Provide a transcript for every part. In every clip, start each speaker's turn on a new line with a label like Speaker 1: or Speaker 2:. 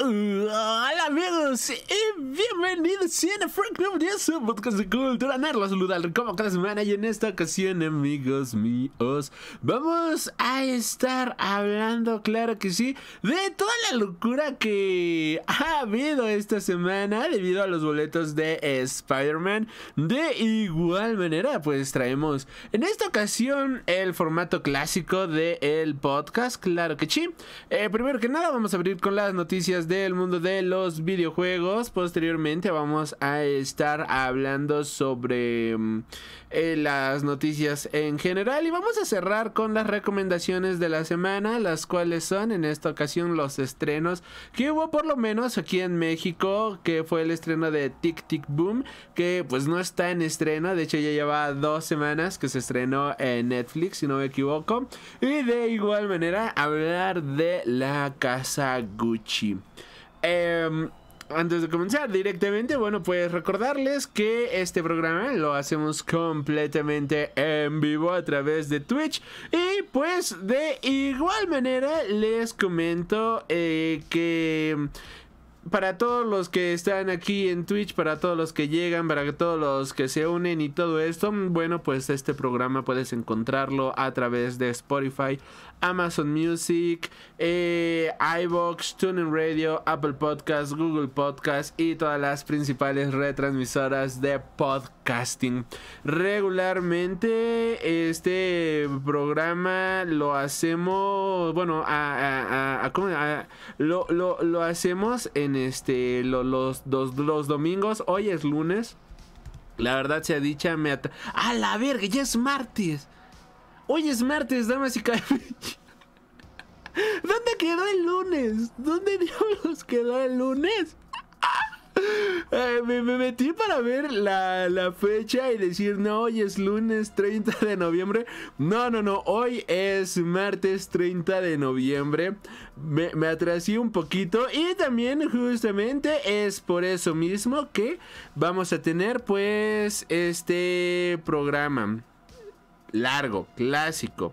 Speaker 1: เออ amigos y bienvenidos a Frank su podcast de cultura nerd. Los como cada semana y en esta ocasión, amigos míos, vamos a estar hablando, claro que sí, de toda la locura que ha habido esta semana debido a los boletos de Spider-Man. De igual manera, pues traemos en esta ocasión el formato clásico del podcast, claro que sí. Eh, primero que nada, vamos a abrir con las noticias del mundo de los videojuegos. Posteriormente vamos a estar hablando sobre mm, eh, las noticias en general. Y vamos a cerrar con las recomendaciones de la semana, las cuales son en esta ocasión los estrenos que hubo por lo menos aquí en México, que fue el estreno de Tic Tic Boom, que pues no está en estreno. De hecho ya lleva dos semanas que se estrenó en Netflix, si no me equivoco. Y de igual manera hablar de la casa Gucci. Em, antes de comenzar directamente, bueno, pues recordarles que este programa lo hacemos completamente en vivo a través de Twitch. Y pues de igual manera les comento eh, que para todos los que están aquí en Twitch, para todos los que llegan, para todos los que se unen y todo esto, bueno, pues este programa puedes encontrarlo a través de Spotify, Amazon Music, eh, iBox, TuneIn Radio, Apple Podcast, Google Podcasts y todas las principales retransmisoras de podcasting. Regularmente este programa lo hacemos, bueno, a, lo, hacemos en este los, domingos. Hoy es lunes. La verdad sea dicha, me ¡A la verga! ¡Ya es martes! Hoy es martes, damas y caballeros. ¿Dónde quedó el lunes? ¿Dónde diablos quedó el lunes? me, metí para ver la, fecha y decir, no, hoy es lunes 30 de noviembre. No, no, no, hoy es martes 30 de noviembre. Me, me atrasé un poquito y también justamente es por eso mismo que vamos a tener pues este programa largo, clásico.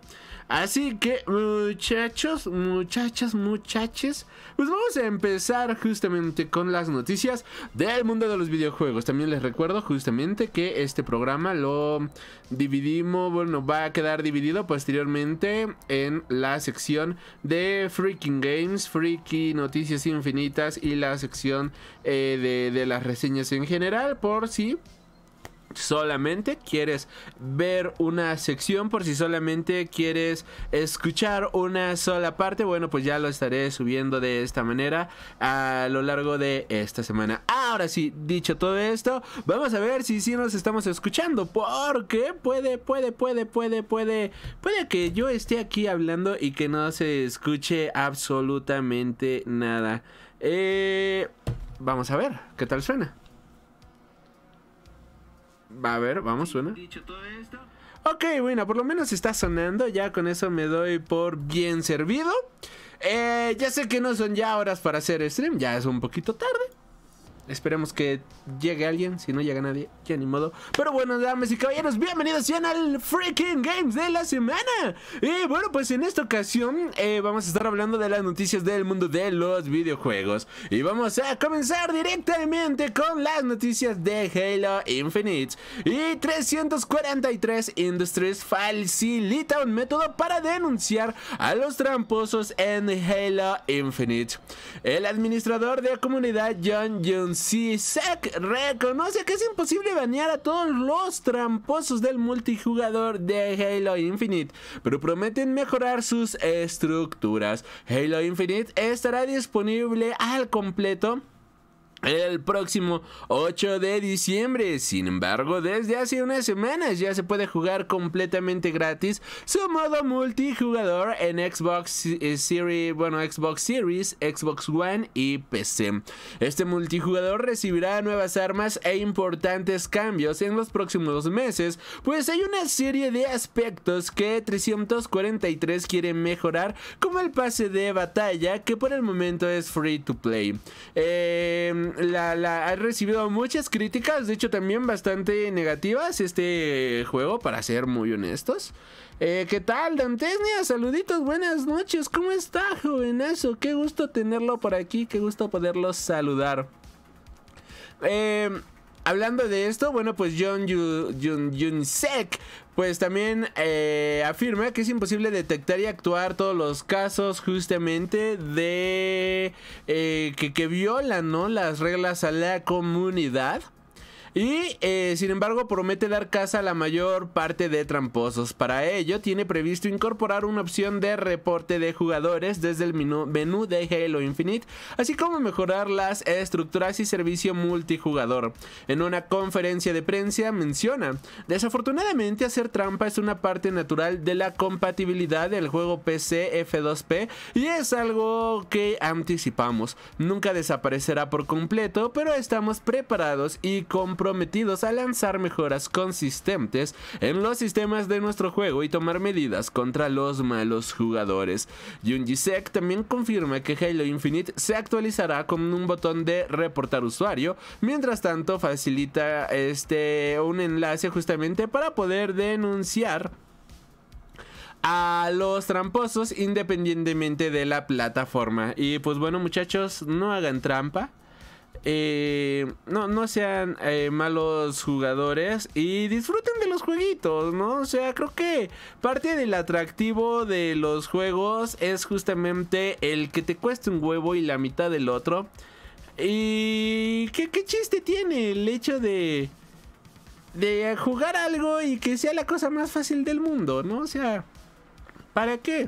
Speaker 1: Así que muchachos, muchachas, muchaches, pues vamos a empezar justamente con las noticias del mundo de los videojuegos. También les recuerdo justamente que este programa lo dividimos, bueno, va a quedar dividido posteriormente en la sección de Freaking Games, Freaky Noticias Infinitas y la sección eh, de, las reseñas en general por si solamente quieres ver una sección, por si solamente quieres escuchar una sola parte, bueno, pues ya lo estaré subiendo de esta manera a lo largo de esta semana. Ahora sí, dicho todo esto, vamos a ver si sí nos estamos escuchando, porque puede, puede, puede, puede, puede, puede que yo esté aquí hablando y que no se escuche absolutamente nada. Eh, vamos a ver qué tal suena. Va a ver, vamos, suena. Dicho todo esto. Ok, bueno, por lo menos está sonando. Ya con eso me doy por bien servido. Eh, ya sé que no son ya horas para hacer stream, ya es un poquito tarde. Esperemos que llegue alguien. Si no llega nadie, ya ni modo. Pero bueno, damas y caballeros, bienvenidos ya al Freaking Games de la semana. Y bueno, pues en esta ocasión eh, vamos a estar hablando de las noticias del mundo de los videojuegos. Y vamos a comenzar directamente con las noticias de Halo Infinite. Y 343 Industries facilita un método para denunciar a los tramposos en Halo Infinite. El administrador de la comunidad John Jones si Zack reconoce que es imposible banear a todos los tramposos del multijugador de Halo Infinite, pero prometen mejorar sus estructuras. Halo Infinite estará disponible al completo el próximo 8 de diciembre. Sin embargo, desde hace unas semanas ya se puede jugar completamente gratis su modo multijugador en Xbox Series, bueno, Xbox Series, Xbox One y PC. Este multijugador recibirá nuevas armas e importantes cambios en los próximos meses, pues hay una serie de aspectos que 343 quiere mejorar, como el pase de batalla, que por el momento es free to play. Eh la, ha recibido muchas críticas, de hecho también bastante negativas este juego, para ser muy honestos. Eh, ¿Qué tal, Dantesnia? Saluditos, buenas noches, ¿cómo está, jovenazo? Qué gusto tenerlo por aquí, qué gusto poderlo saludar. Eh, Hablando de esto, bueno, pues John Junsek, pues también eh, afirma que es imposible detectar y actuar todos los casos justamente de eh, que, que violan ¿no? las reglas a la comunidad. Y eh, sin embargo promete dar casa a la mayor parte de tramposos. Para ello tiene previsto incorporar una opción de reporte de jugadores desde el menú de Halo Infinite, así como mejorar las estructuras y servicio multijugador. En una conferencia de prensa menciona, desafortunadamente hacer trampa es una parte natural de la compatibilidad del juego PC F2P y es algo que anticipamos. Nunca desaparecerá por completo, pero estamos preparados y con prometidos a lanzar mejoras consistentes en los sistemas de nuestro juego y tomar medidas contra los malos jugadores. Junji también confirma que Halo Infinite se actualizará con un botón de reportar usuario, mientras tanto facilita este un enlace justamente para poder denunciar a los tramposos independientemente de la plataforma. Y pues bueno muchachos, no hagan trampa. Eh, no, no sean eh, malos jugadores y disfruten de los jueguitos, ¿no? O sea, creo que parte del atractivo de los juegos es justamente el que te cueste un huevo y la mitad del otro. Y qué, qué chiste tiene el hecho de de jugar algo y que sea la cosa más fácil del mundo, ¿no? O sea, ¿para qué?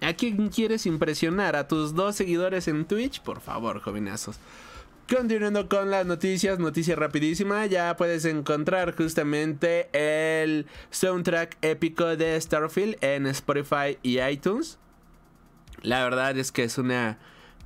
Speaker 1: ¿A quién quieres impresionar? ¿A tus dos seguidores en Twitch? Por favor, jovenazos. Continuando con las noticias, noticia rapidísima, ya puedes encontrar justamente el soundtrack épico de Starfield en Spotify y iTunes. La verdad es que es una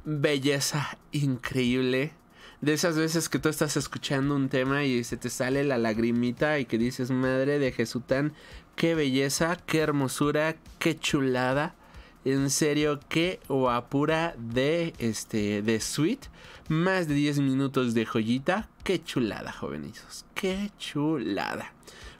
Speaker 1: belleza increíble. De esas veces que tú estás escuchando un tema y se te sale la lagrimita y que dices, madre de Jesután, qué belleza, qué hermosura, qué chulada. En serio, qué guapura de este de suite. Más de 10 minutos de joyita. Qué chulada, jovenizos. Qué chulada.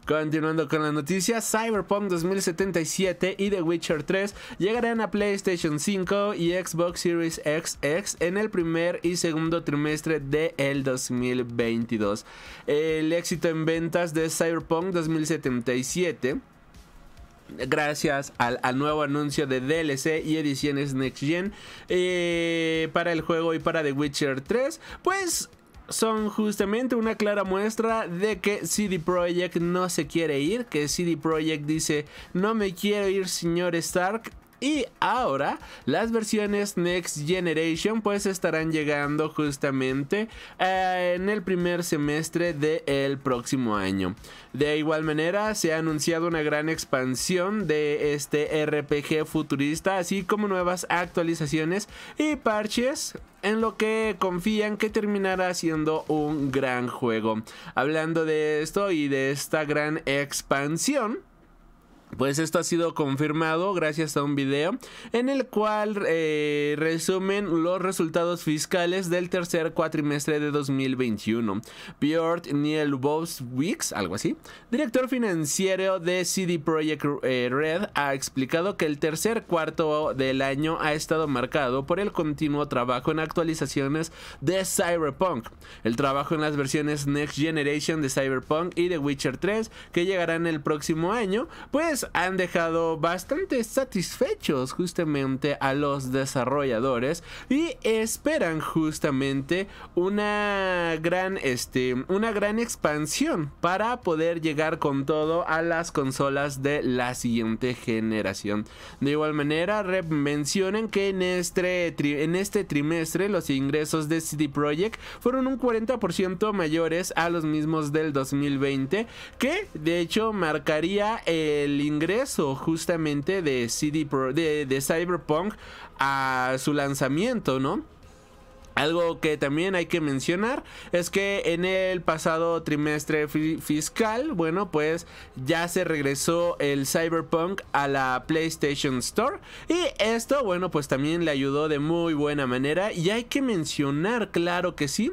Speaker 1: Continuando con las noticias, Cyberpunk 2077 y The Witcher 3 llegarán a PlayStation 5 y Xbox Series XX en el primer y segundo trimestre del el 2022. El éxito en ventas de Cyberpunk 2077 gracias al, nuevo anuncio de DLC y ediciones Next Gen eh, para el juego y para The Witcher 3, pues son justamente una clara muestra de que CD Projekt no se quiere ir, que CD Projekt dice no me quiero ir señor Stark, y ahora las versiones Next Generation pues estarán llegando justamente eh, en el primer semestre del próximo año. De igual manera se ha anunciado una gran expansión de este RPG futurista así como nuevas actualizaciones y parches en lo que confían que terminará siendo un gran juego. Hablando de esto y de esta gran expansión, pues esto ha sido confirmado gracias a un video en el cual eh, resumen los resultados fiscales del tercer cuatrimestre de 2021. Björn Wicks, algo así, director financiero de CD Projekt eh, Red, ha explicado que el tercer cuarto del año ha estado marcado por el continuo trabajo en actualizaciones de Cyberpunk, el trabajo en las versiones Next Generation de Cyberpunk y de Witcher 3 que llegarán el próximo año, pues pues, han dejado bastante satisfechos justamente a los desarrolladores y esperan justamente una gran, este, una gran expansión para poder llegar con todo a las consolas de la siguiente generación. De igual manera, Rep que en este, en este trimestre los ingresos de City Project fueron un 40% mayores a los mismos del 2020, que de hecho marcaría el ingreso justamente de, de Cyberpunk a su lanzamiento, ¿no? Algo que también hay que mencionar es que en el pasado trimestre fiscal, bueno, pues ya se regresó el Cyberpunk a la PlayStation Store y esto, bueno, pues también le ayudó de muy buena manera y hay que mencionar, claro que sí,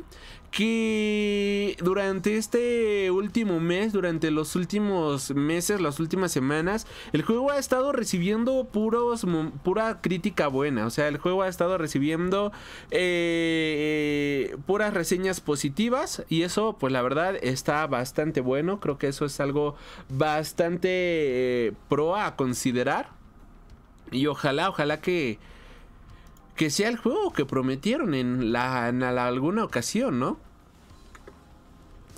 Speaker 1: que durante este último mes, durante los últimos meses, las últimas semanas, el juego ha estado recibiendo puros, pura crítica buena. O sea, el juego ha estado recibiendo eh, puras reseñas positivas y eso, pues la verdad, está bastante bueno. Creo que eso es algo bastante eh, pro a considerar. Y ojalá, ojalá que que sea el juego que prometieron en, la, en alguna ocasión, ¿no?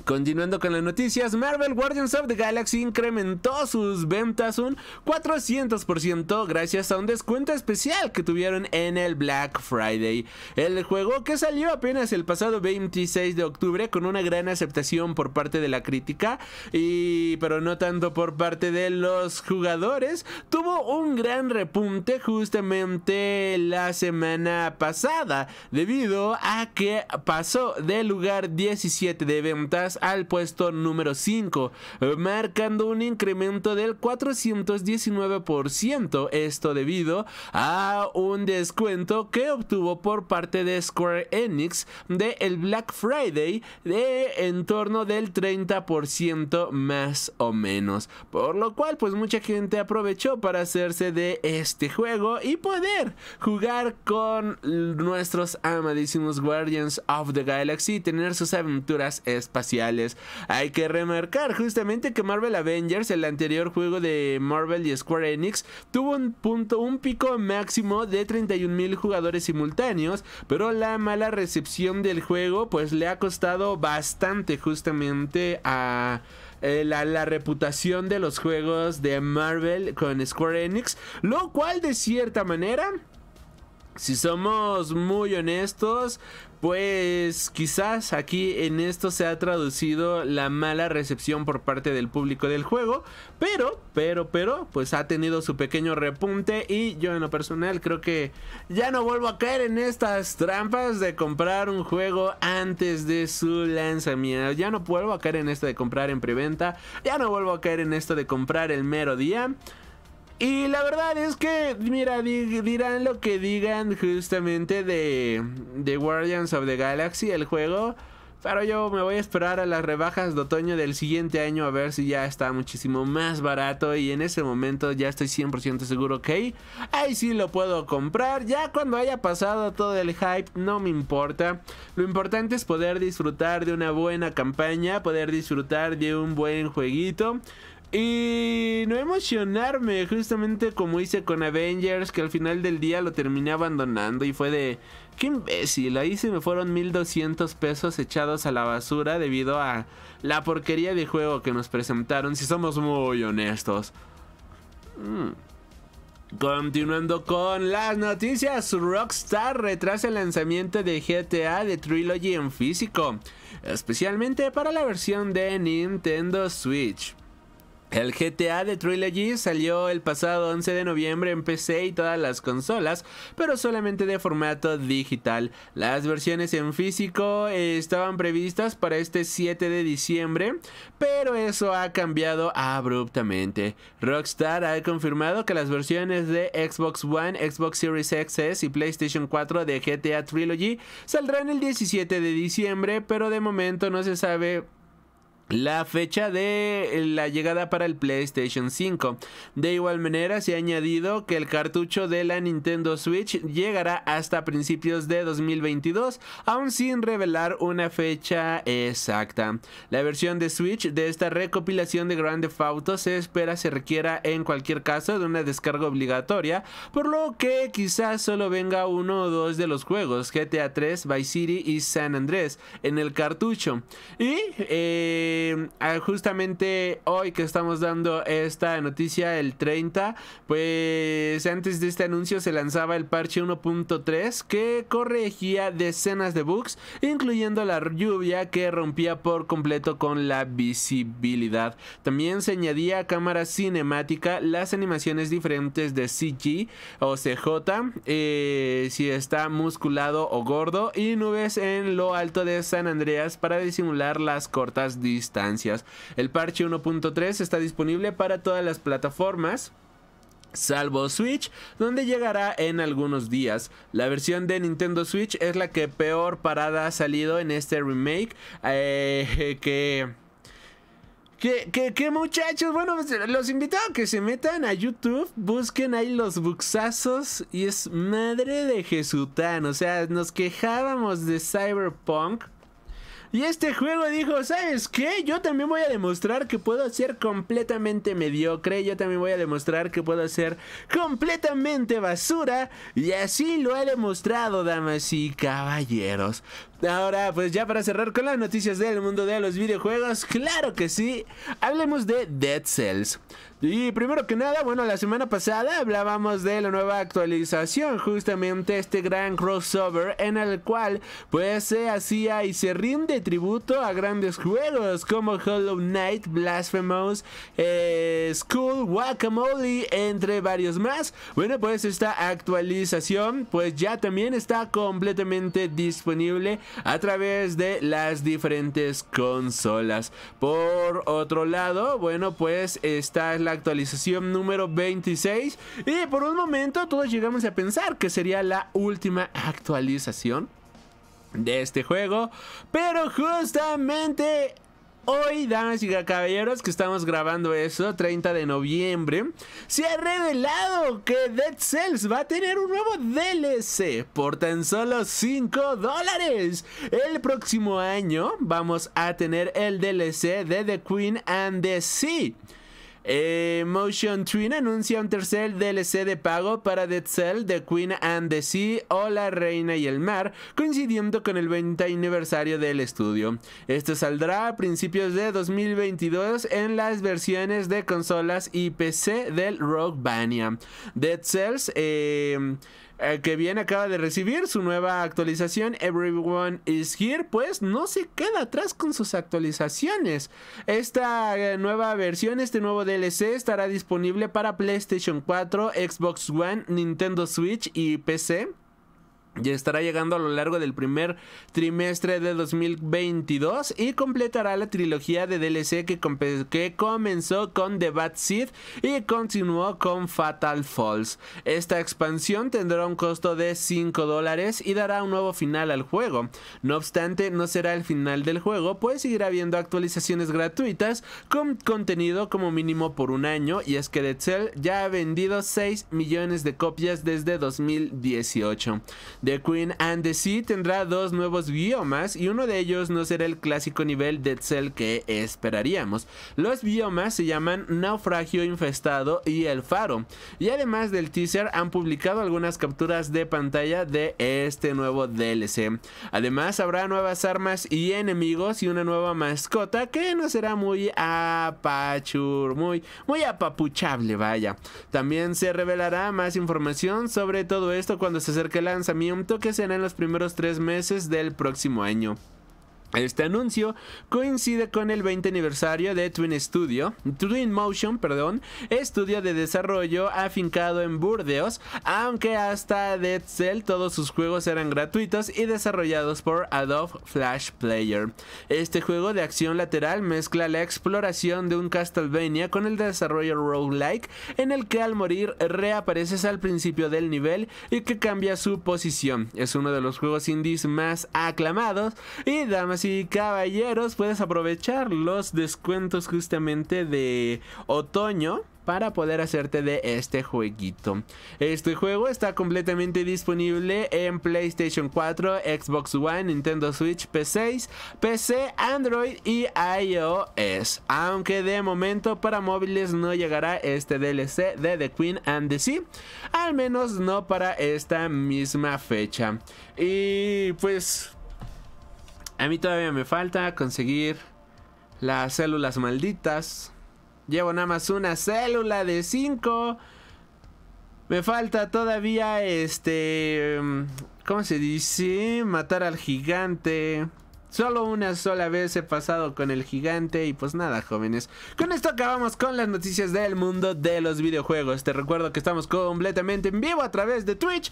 Speaker 1: Continuando con las noticias, Marvel Guardians of the Galaxy incrementó sus ventas un 400% gracias a un descuento especial que tuvieron en el Black Friday. El juego que salió apenas el pasado 26 de octubre con una gran aceptación por parte de la crítica y pero no tanto por parte de los jugadores, tuvo un gran repunte justamente la semana pasada debido a que pasó del lugar 17 de ventas al puesto número 5, marcando un incremento del 419%, esto debido a un descuento que obtuvo por parte de Square Enix de el Black Friday de en torno del 30% más o menos, por lo cual pues mucha gente aprovechó para hacerse de este juego y poder jugar con nuestros amadísimos Guardians of the Galaxy y tener sus aventuras espaciales hay que remarcar justamente que Marvel Avengers, el anterior juego de Marvel y Square Enix, tuvo un punto, un pico máximo de 31 mil jugadores simultáneos, pero la mala recepción del juego pues le ha costado bastante justamente a... Eh, la, reputación de los juegos de Marvel con Square Enix, lo cual de cierta manera si somos muy honestos, pues quizás aquí en esto se ha traducido la mala recepción por parte del público del juego, pero, pero, pero, pues ha tenido su pequeño repunte y yo en lo personal creo que ya no vuelvo a caer en estas trampas de comprar un juego antes de su lanzamiento, ya no vuelvo a caer en esto de comprar en preventa, ya no vuelvo a caer en esto de comprar el mero día. Y la verdad es que, mira, dirán lo que digan justamente de, de Guardians of the Galaxy, el juego. Pero yo me voy a esperar a las rebajas de otoño del siguiente año a ver si ya está muchísimo más barato y en ese momento ya estoy 100% seguro que ahí sí lo puedo comprar. Ya cuando haya pasado todo el hype no me importa. Lo importante es poder disfrutar de una buena campaña, poder disfrutar de un buen jueguito. Y no emocionarme, justamente como hice con Avengers, que al final del día lo terminé abandonando y fue de... ¡Qué imbécil! Ahí se me fueron 1200 pesos echados a la basura debido a la porquería de juego que nos presentaron, si somos muy honestos. Mm. Continuando con las noticias, Rockstar retrasa el lanzamiento de GTA de Trilogy en físico, especialmente para la versión de Nintendo Switch. El GTA de Trilogy salió el pasado 11 de noviembre en PC y todas las consolas, pero solamente de formato digital. Las versiones en físico eh, estaban previstas para este 7 de diciembre, pero eso ha cambiado abruptamente. Rockstar ha confirmado que las versiones de Xbox One, Xbox Series XS y PlayStation 4 de GTA Trilogy saldrán el 17 de diciembre, pero de momento no se sabe la fecha de eh, la llegada para el PlayStation 5. De igual manera se ha añadido que el cartucho de la Nintendo Switch llegará hasta principios de 2022, aún sin revelar una fecha exacta. La versión de Switch de esta recopilación de Grand Theft Auto se espera se requiera en cualquier caso de una descarga obligatoria, por lo que quizás solo venga uno o dos de los juegos, GTA 3, Vice City y San Andrés, en el cartucho. Y... Eh, eh, ah, justamente hoy que estamos dando esta noticia, el 30, pues antes de este anuncio se lanzaba el parche 1.3 que corregía decenas de bugs, incluyendo la lluvia que rompía por completo con la visibilidad. También se añadía a cámara cinemática las animaciones diferentes de CG o CJ, eh, si está musculado o gordo, y nubes en lo alto de San Andreas para disimular las cortas distancias el parche 1.3 está disponible para todas las plataformas salvo Switch, donde llegará en algunos días. La versión de Nintendo Switch es la que peor parada ha salido en este remake, eh, que... Que, muchachos, bueno, pues, los invito a que se metan a YouTube, busquen ahí los buxazos y es madre de Jesután, o sea, nos quejábamos de Cyberpunk y este juego dijo, ¿sabes qué? Yo también voy a demostrar que puedo ser completamente mediocre. Yo también voy a demostrar que puedo ser completamente basura. Y así lo he demostrado, damas y caballeros. Ahora, pues ya para cerrar con las noticias del mundo de los videojuegos, claro que sí, hablemos de Dead Cells. Y primero que nada, bueno, la semana pasada hablábamos de la nueva actualización, justamente este gran crossover en el cual pues se hacía y se rinde tributo a grandes juegos como Hollow Knight, Blasphemous, eh, School, Guacamole, entre varios más. Bueno, pues esta actualización pues ya también está completamente disponible a través de las diferentes consolas. Por otro lado, bueno, pues esta es la actualización número 26 y por un momento todos llegamos a pensar que sería la última actualización de este juego. Pero justamente Hoy, damas y caballeros, que estamos grabando eso, 30 de noviembre, se ha revelado que Dead Cells va a tener un nuevo DLC por tan solo 5 dólares. El próximo año vamos a tener el DLC de The Queen and the Sea. Eh, Motion Twin anuncia un tercer DLC de pago para Dead Cell, The Queen and the Sea o La Reina y el Mar, coincidiendo con el 20 aniversario del estudio. Esto saldrá a principios de 2022 en las versiones de consolas y PC del Rock Bania. Dead Cells eh, eh, que bien acaba de recibir su nueva actualización Everyone is Here, pues no se queda atrás con sus actualizaciones. Esta eh, nueva versión, este nuevo DLC estará disponible para PlayStation 4, Xbox One, Nintendo Switch y PC ya estará llegando a lo largo del primer trimestre de 2022 y completará la trilogía de DLC que, que comenzó con The Bad Seed y continuó con Fatal Falls. Esta expansión tendrá un costo de 5 dólares y dará un nuevo final al juego. No obstante, no será el final del juego, pues seguirá habiendo actualizaciones gratuitas con contenido como mínimo por un año y es que Dead Cell ya ha vendido 6 millones de copias desde 2018. The Queen and the Sea tendrá dos nuevos biomas y uno de ellos no será el clásico nivel Dead Cell que esperaríamos. Los biomas se llaman Naufragio Infestado y El Faro. Y además del teaser han publicado algunas capturas de pantalla de este nuevo DLC. Además habrá nuevas armas y enemigos y una nueva mascota que no será muy apachur, muy, muy apapuchable, vaya. También se revelará más información sobre todo esto cuando se acerque el lanzamiento que Toque será en los primeros tres meses del próximo año. Este anuncio coincide con el 20 aniversario de Twin Studio, Twin Motion, perdón, estudio de desarrollo afincado en Burdeos, aunque hasta Dead Cell todos sus juegos eran gratuitos y desarrollados por Adobe Flash Player. Este juego de acción lateral mezcla la exploración de un Castlevania con el desarrollo roguelike en el que al morir reapareces al principio del nivel y que cambia su posición. Es uno de los juegos indies más aclamados y damas y caballeros, puedes aprovechar los descuentos justamente de otoño para poder hacerte de este jueguito. Este juego está completamente disponible en PlayStation 4, Xbox One, Nintendo Switch, P6, PC, Android y iOS. Aunque de momento para móviles no llegará este DLC de The Queen and the Sea, al menos no para esta misma fecha. Y pues a mí todavía me falta conseguir las células malditas. Llevo nada más una célula de 5. Me falta todavía este... Em, ¿Cómo se dice? Matar al gigante. Solo una sola vez he pasado con el gigante y pues nada, jóvenes. Con esto acabamos con las noticias del mundo de los videojuegos. Te recuerdo que estamos completamente en vivo a través de Twitch.